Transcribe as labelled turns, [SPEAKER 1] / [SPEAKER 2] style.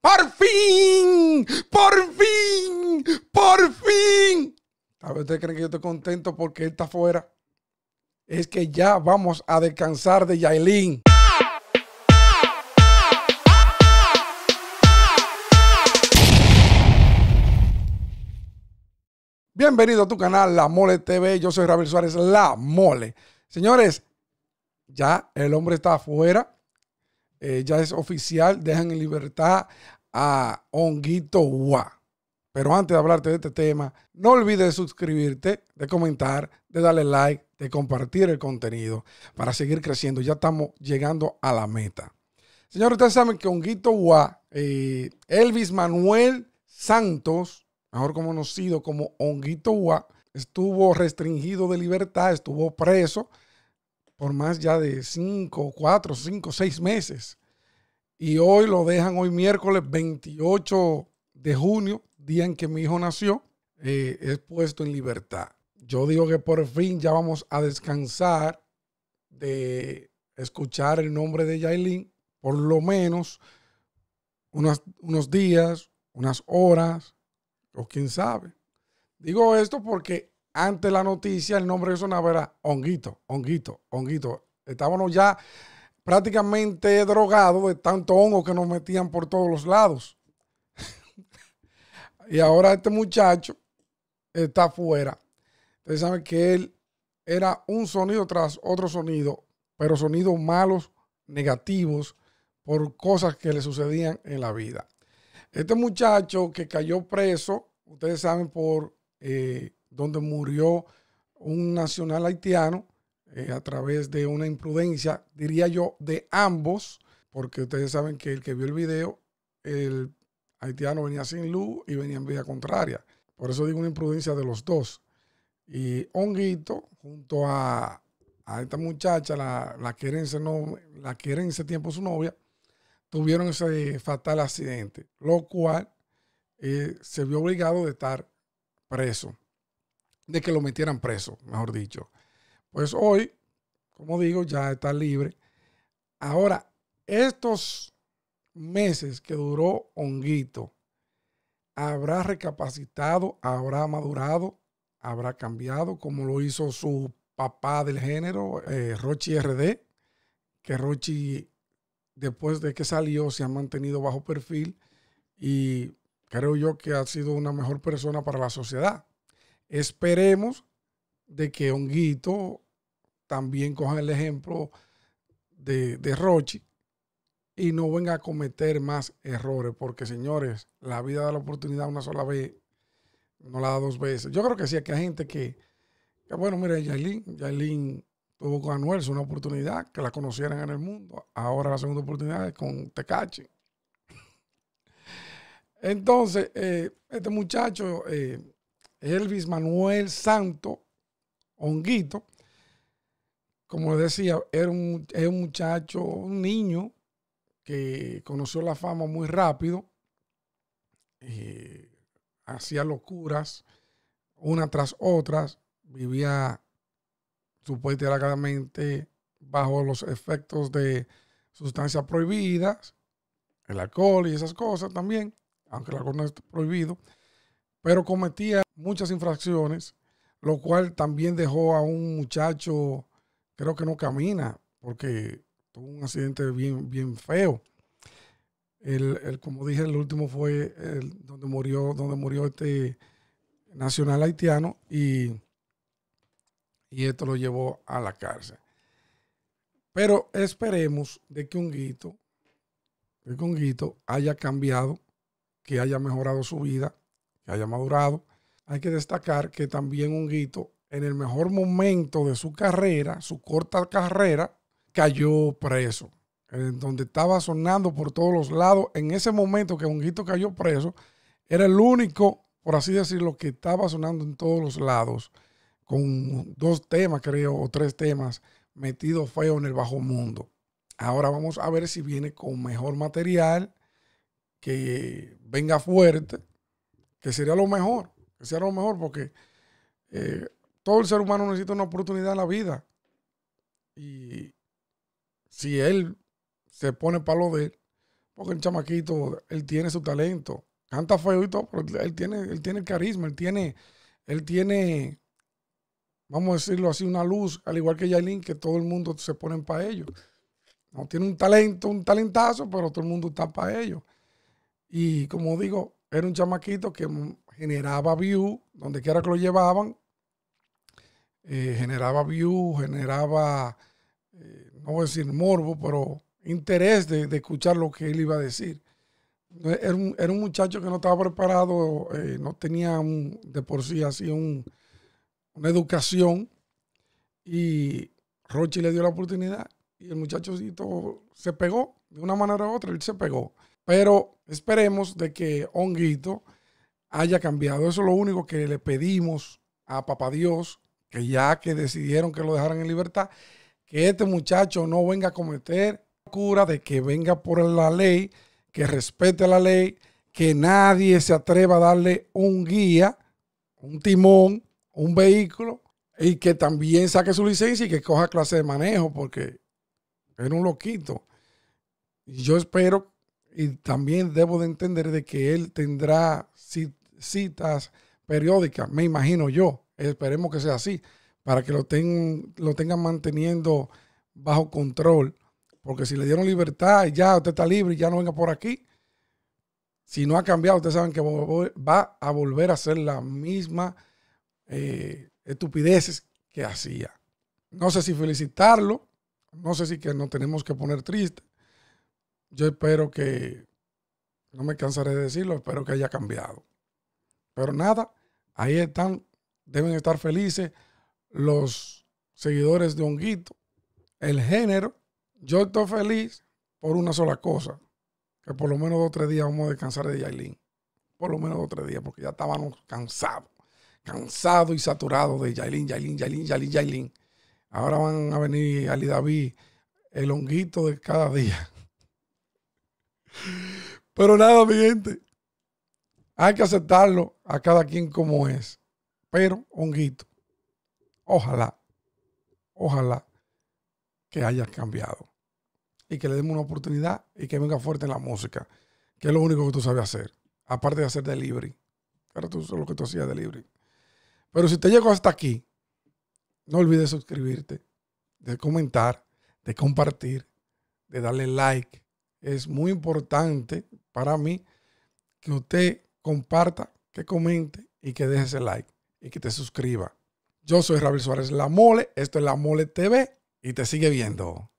[SPEAKER 1] ¡Por fin! ¡Por fin! ¡Por fin! A ver, ustedes creen que yo estoy contento porque está afuera. Es que ya vamos a descansar de Yailin. Bienvenido a tu canal La Mole TV. Yo soy Rafael Suárez, La Mole. Señores, ya el hombre está afuera. Eh, ya es oficial, dejan en libertad a Honguito Wa, Pero antes de hablarte de este tema, no olvides suscribirte, de comentar, de darle like, de compartir el contenido para seguir creciendo. Ya estamos llegando a la meta. Señores, ustedes saben que Honguito Wa, eh, Elvis Manuel Santos, mejor conocido como Honguito Wa, estuvo restringido de libertad, estuvo preso por más ya de cinco, cuatro, cinco, seis meses. Y hoy lo dejan, hoy miércoles 28 de junio, día en que mi hijo nació, eh, es puesto en libertad. Yo digo que por fin ya vamos a descansar de escuchar el nombre de Yailin, por lo menos unos, unos días, unas horas, o quién sabe. Digo esto porque ante la noticia, el nombre que sonaba era Honguito, Honguito, Honguito. Estábamos ya prácticamente drogados de tanto hongo que nos metían por todos los lados. y ahora este muchacho está afuera. Ustedes saben que él era un sonido tras otro sonido, pero sonidos malos, negativos, por cosas que le sucedían en la vida. Este muchacho que cayó preso, ustedes saben por eh, donde murió un nacional haitiano eh, a través de una imprudencia, diría yo, de ambos, porque ustedes saben que el que vio el video, el haitiano venía sin luz y venía en vía contraria. Por eso digo una imprudencia de los dos. Y Honguito, junto a, esta muchacha, la, que era no, la en ese tiempo su novia, tuvieron ese fatal accidente, lo cual eh, se vio obligado de estar preso de que lo metieran preso, mejor dicho. Pues hoy, como digo, ya está libre. Ahora, estos meses que duró Honguito, habrá recapacitado, habrá madurado, habrá cambiado, como lo hizo su papá del género, eh, Rochi RD, que Rochi, después de que salió, se ha mantenido bajo perfil y creo yo que ha sido una mejor persona para la sociedad. Esperemos de que Honguito también coja el ejemplo de, de Rochi y no venga a cometer más errores, porque señores, la vida da la oportunidad una sola vez, no la da dos veces. Yo creo que sí, que hay gente que, que bueno, mire, Yailin, Yailin tuvo con Anuel una oportunidad, que la conocieran en el mundo, ahora la segunda oportunidad es con Tecachi. Entonces, eh, este muchacho eh, Elvis Manuel Santo, Honguito, como decía, era un, muchacho, un niño que conoció la fama muy rápido, eh, hacía locuras una tras otras, vivía supuestamente bajo los efectos de sustancias prohibidas, el alcohol y esas cosas también, aunque el alcohol no es prohibido, pero cometía muchas infracciones, lo cual también dejó a un muchacho, creo que no camina, porque tuvo un accidente bien, bien feo. El, como dije, el último fue donde murió, donde murió este nacional haitiano y, y esto lo llevó a la cárcel. Pero esperemos de que un guito que guito haya cambiado, que haya mejorado su vida, que haya madurado hay que destacar que también Honguito, en el mejor momento de su carrera, su corta carrera, cayó preso. En donde estaba sonando por todos los lados, en ese momento que Honguito cayó preso, era el único, por así decirlo, que estaba sonando en todos los lados, con dos temas, creo, o tres temas, metido feo en el bajo mundo. Ahora vamos a ver si viene con mejor material, que venga fuerte, que sería lo mejor que sea lo mejor, porque eh, todo el ser humano necesita una oportunidad en la vida. Y si él se pone para lo de él, porque el chamaquito, él tiene su talento, canta feo y todo, pero él tiene, él tiene el carisma, él tiene, él tiene, vamos a decirlo así, una luz, al igual que Yailin, que todo el mundo se pone para ellos. No tiene un talento, un talentazo, pero todo el mundo está para ellos. Y como digo, era un chamaquito que generaba view, donde quiera que lo llevaban, eh, generaba view, generaba, eh, no voy a decir morbo, pero interés de, escuchar lo que él iba a decir. Era un, muchacho que no estaba preparado, eh, no tenía de por sí así un, una educación y roche le dio la oportunidad y el muchachocito se pegó de una manera u otra, él se pegó. Pero esperemos de que Honguito haya cambiado. Eso es lo único que le pedimos a Papá Dios, que ya que decidieron que lo dejaran en libertad, que este muchacho no venga a cometer cura de que venga por la ley, que respete la ley, que nadie se atreva a darle un guía, un timón, un vehículo y que también saque su licencia y que coja clase de manejo porque era un loquito. yo espero y también debo de entender de que él tendrá, si citas periódicas, me imagino yo, esperemos que sea así, para que lo, tengan manteniendo bajo control, porque si le dieron libertad, ya usted está libre, y ya no venga por aquí. Si no ha cambiado, ustedes saben que va a volver a hacer la misma eh, estupideces que hacía. No sé si felicitarlo, no sé si que nos tenemos que poner triste. Yo espero que, no me cansaré de decirlo, espero que haya cambiado. Pero nada, ahí están, deben estar felices los seguidores de Honguito. El género, yo estoy feliz por una sola cosa, que por lo menos dos o tres días vamos a descansar de Yailin. Por lo menos dos o tres días, porque ya estábamos cansados, cansados y saturados de Yailin, Yailin, Yailin, Yailin, Yailin. Ahora van a venir Ali David, el honguito de cada día. Pero nada, mi gente. Hay que aceptarlo a cada quien como es. Pero, honguito, ojalá, ojalá que hayas cambiado y que le demos una oportunidad y que venga fuerte en la música, que es lo único que tú sabes hacer, aparte de hacer delivery. Pero tú solo que tú hacías delivery. Pero si te llegó hasta aquí, no olvides suscribirte, de comentar, de compartir, de darle like. Es muy importante para mí que usted comparta, que comente y que deje ese like y que te suscriba. Yo soy Ravel Suárez La Mole, esto es La Mole TV y te sigue viendo.